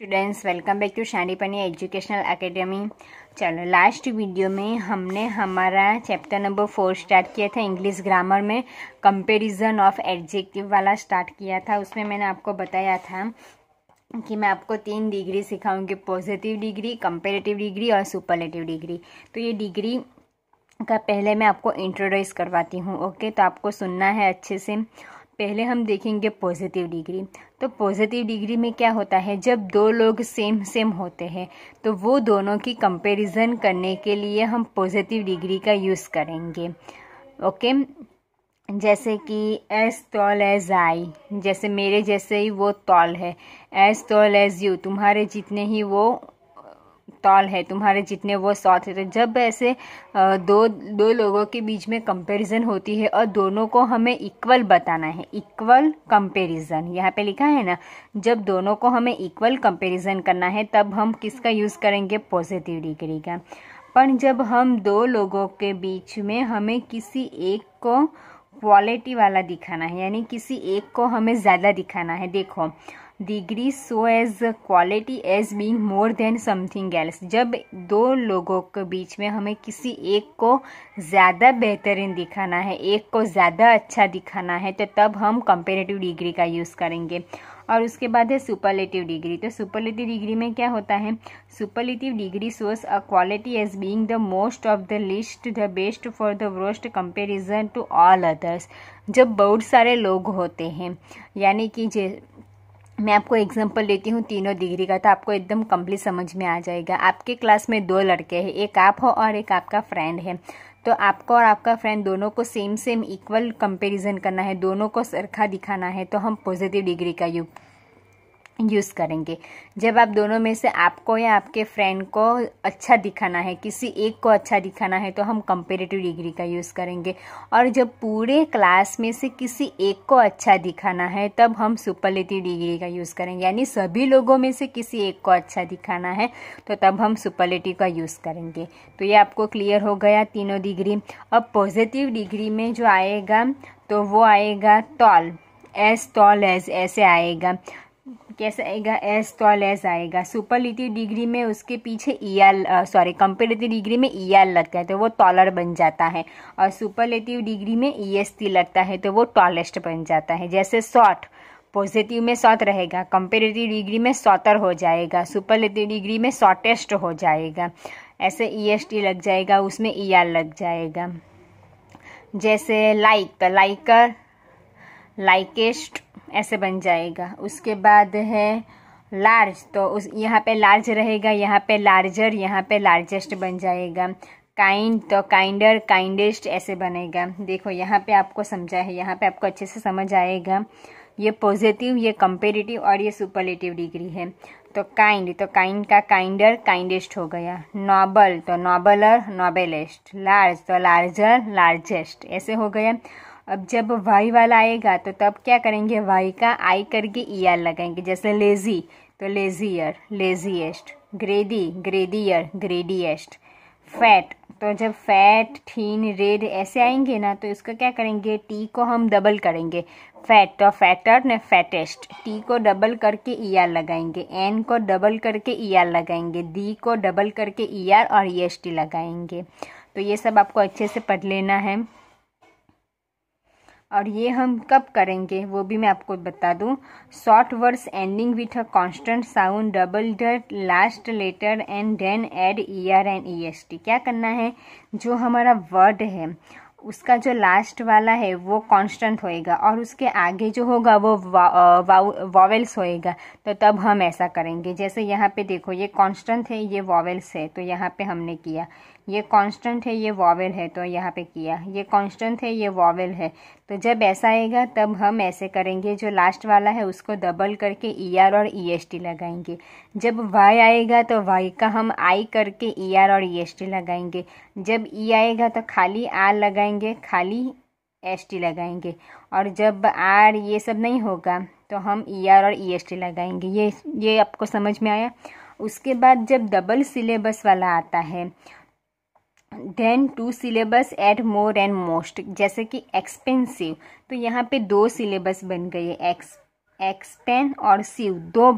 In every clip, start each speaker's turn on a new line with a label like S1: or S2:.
S1: students welcome back to पनी educational academy चलो last video में हमने हमारा चैप्टर नंबर फोर स्टार्ट किया था इंग्लिश ग्रामर में कंपैरिजन ऑफ एडजेक्टिव वाला स्टार्ट किया था उसमें मैंने आपको बताया था कि मैं आपको तीन डिग्री सिखाऊंगी पॉजिटिव डिग्री कंपेरेटिव डिग्री और सुपरलेटिव डिग्री तो ये डिग्री का पहले मैं आपको इंट्रोड्यूस करवाती हूँ ओके तो आपको सुनना है अच्छे से पहले हम देखेंगे पॉजिटिव डिग्री तो पॉजिटिव डिग्री में क्या होता है जब दो लोग सेम सेम होते हैं तो वो दोनों की कंपैरिजन करने के लिए हम पॉजिटिव डिग्री का यूज़ करेंगे ओके जैसे कि एज तोल एज आई जैसे मेरे जैसे ही वो तोल है एज तोल एज यू तुम्हारे जितने ही वो ताल है तुम्हारे जितने वो साथ है तो जब ऐसे दो दो लोगों के बीच में कंपैरिजन होती है और दोनों को हमें इक्वल बताना है इक्वल कंपैरिजन यहाँ पे लिखा है ना जब दोनों को हमें इक्वल कंपैरिजन करना है तब हम किसका यूज़ करेंगे पॉजिटिव डिग्री का पर जब हम दो लोगों के बीच में हमें किसी एक को क्वालिटी वाला दिखाना है यानी किसी एक को हमें ज़्यादा दिखाना है देखो degree so as quality as being more than something else जब दो लोगों के बीच में हमें किसी एक को ज़्यादा बेहतरीन दिखाना है एक को ज़्यादा अच्छा दिखाना है तो तब हम कंपेरेटिव डिग्री का यूज़ करेंगे और उसके बाद है सुपरलेटिव डिग्री तो सुपरलेटिव डिग्री में क्या होता है सुपरलेटिव डिग्री सोर्स a quality as being the most of the list the best for the worst comparison to all others जब बहुत सारे लोग होते हैं यानी कि मैं आपको एग्जांपल देती हूँ तीनों डिग्री का तो आपको एकदम कम्प्लीट समझ में आ जाएगा आपके क्लास में दो लड़के हैं एक आप हो और एक आपका फ्रेंड है तो आपको और आपका फ्रेंड दोनों को सेम सेम इक्वल कंपैरिजन करना है दोनों को सरखा दिखाना है तो हम पॉजिटिव डिग्री का यूज यूज़ करेंगे जब आप दोनों में से आपको या आपके फ्रेंड को अच्छा दिखाना है किसी एक को अच्छा दिखाना है तो हम कंपेरेटिव डिग्री का यूज़ करेंगे और जब पूरे क्लास में से किसी एक को अच्छा दिखाना है तब हम सुपरलेटिव डिग्री का यूज़ करेंगे यानी सभी लोगों में से किसी एक को अच्छा दिखाना है तो तब हम सुपरलेटिव का यूज़ करेंगे तो ये आपको क्लियर हो गया तीनों डिग्री अब पॉजिटिव डिग्री में जो आएगा तो वो आएगा तौल एज तौल एज ऐसे आएगा कैसे आएगा एस टॉल एज आएगा सुपरलिटिव डिग्री में उसके पीछे E R sorry comparative degree में ई e आर लगता है तो वो टॉलर बन जाता है और सुपरलेटिव डिग्री में ई एस टी लगता है तो वो टॉलेस्ट बन जाता है जैसे शॉर्ट पॉजिटिव में शॉर्ट रहेगा कंपेरेटिव डिग्री में शॉर्टर हो जाएगा सुपरलेटिव डिग्री में शॉर्टेस्ट हो जाएगा ऐसे ई एस टी लग जाएगा उसमें ई e आर लग जाएगा जैसे लाइक लाइकर लाइक लाइकेस्ट ऐसे बन जाएगा उसके बाद है लार्ज तो उस यहाँ पे लार्ज रहेगा यहाँ पे लार्जर यहाँ पे लार्जेस्ट बन जाएगा काइंड तो काइंडर काइंडेस्ट ऐसे बनेगा देखो यहाँ पे आपको समझा है यहाँ पे आपको अच्छे से समझ आएगा ये पॉजिटिव ये कंपेरेटिव और ये सुपरलेटिव डिग्री है तो काइंड तो काइंड का काइंडर काइंडेस्ट हो गया नॉबल तो नॉबलर नॉबेलेस्ट लार्ज तो लार्जर लार्जेस्ट ऐसे हो गया अब जब वाई वाला आएगा तो तब क्या करेंगे वाई का आई करके ई e आर लगाएंगे जैसे लेज़ी तो लेजियर लेज़ीएस्ट ग्रेडी ग्रेडियर ग्रेडीएस्ट फैट तो जब फैट थीन रेड ऐसे आएंगे ना तो इसका क्या करेंगे टी को हम डबल करेंगे फैट तो फैटर ने फैटेस्ट टी को डबल करके ई e आर लगाएंगे एन को डबल करके ई e आर लगाएंगे डी को डबल करके ई आर और ई एस टी लगाएंगे तो ये सब आपको अच्छे से पढ़ लेना है और ये हम कब करेंगे वो भी मैं आपको बता दूं short words ending with a consonant sound double the last letter and then add E R and E S T क्या करना है जो हमारा वर्ड है उसका जो लास्ट वाला है वो कांस्टेंट होएगा और उसके आगे जो होगा वो वा, वा, वॉवेल्स होएगा तो तब हम ऐसा करेंगे जैसे यहाँ पे देखो ये कांस्टेंट है ये वॉवेल्स है तो यहाँ पे हमने किया ये कांस्टेंट है ये वॉवेल है तो यहाँ पे किया ये कांस्टेंट है ये वॉवेल है तो जब ऐसा आएगा तब हम ऐसे करेंगे जो लास्ट वाला है उसको डबल करके ई e ER और ई एस टी लगाएंगे जब वाई आएगा तो वाई का हम आई करके ई e ER और ई एस टी लगाएंगे जब ई e आएगा तो खाली आर लगाएंगे लगाएंगे खाली एस टी लगाएंगे और जब आर ये सब नहीं होगा तो हम ई e ER आर और ई एस टी लगाएंगे ये ये आपको समझ में आया उसके बाद जब डबल सिलेबस वाला आता है then two syllables add more and most जैसे कि एक्सपेंसिव तो यहाँ पे दो सिलेबस बन गए एक्स एक्सपेन और सीव दो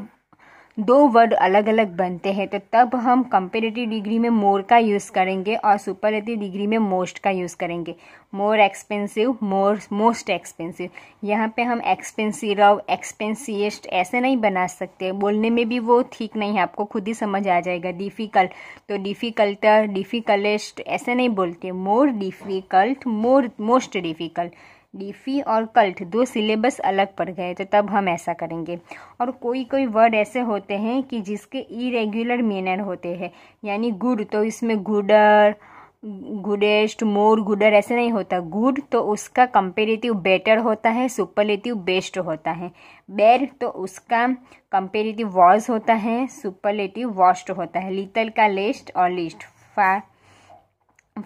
S1: दो वर्ड अलग अलग बनते हैं तो तब हम कंपेरेटिव डिग्री में मोर का यूज़ करेंगे और सुपरलेटिव डिग्री में मोस्ट का यूज़ करेंगे more expensive more most expensive यहाँ पे हम एक्सपेंसिव एक्सपेंसिएस्ट ऐसे नहीं बना सकते बोलने में भी वो ठीक नहीं है आपको खुद ही समझ आ जाएगा डिफ़िकल्ट तो डिफ़िकल्टर डिफ़िकलेस्ट ऐसे नहीं बोलते more difficult more most difficult डीफी और कल्ट दो सिलेबस अलग पड़ गए तो तब हम ऐसा करेंगे और कोई कोई वर्ड ऐसे होते हैं कि जिसके इरेगुलर मीनर होते हैं यानी गुड तो इसमें गुडर गुडेस्ट मोर गुडर ऐसे नहीं होता गुड तो उसका कंपेरेटिव बेटर होता है सुपरलेटिव बेस्ट होता है बैर तो उसका कंपेरेटिव वॉज होता है सुपरलेटिव वॉस्ट होता है लिटल का लेस्ट और लिस्ट फार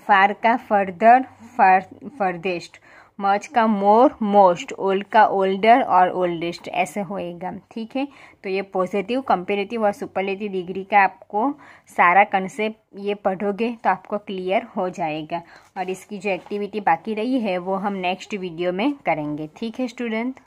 S1: फार का फर्दर फर फर्देस्ट मर्ज का मोर मोस्ट ओल्ड का ओल्डर और ओल्डेस्ट ऐसे होएगा ठीक है तो ये पॉजिटिव कंपेरेटिव और सुपरलेटिव डिग्री का आपको सारा कंसेप्ट ये पढ़ोगे तो आपको क्लियर हो जाएगा और इसकी जो एक्टिविटी बाकी रही है वो हम नेक्स्ट वीडियो में करेंगे ठीक है स्टूडेंट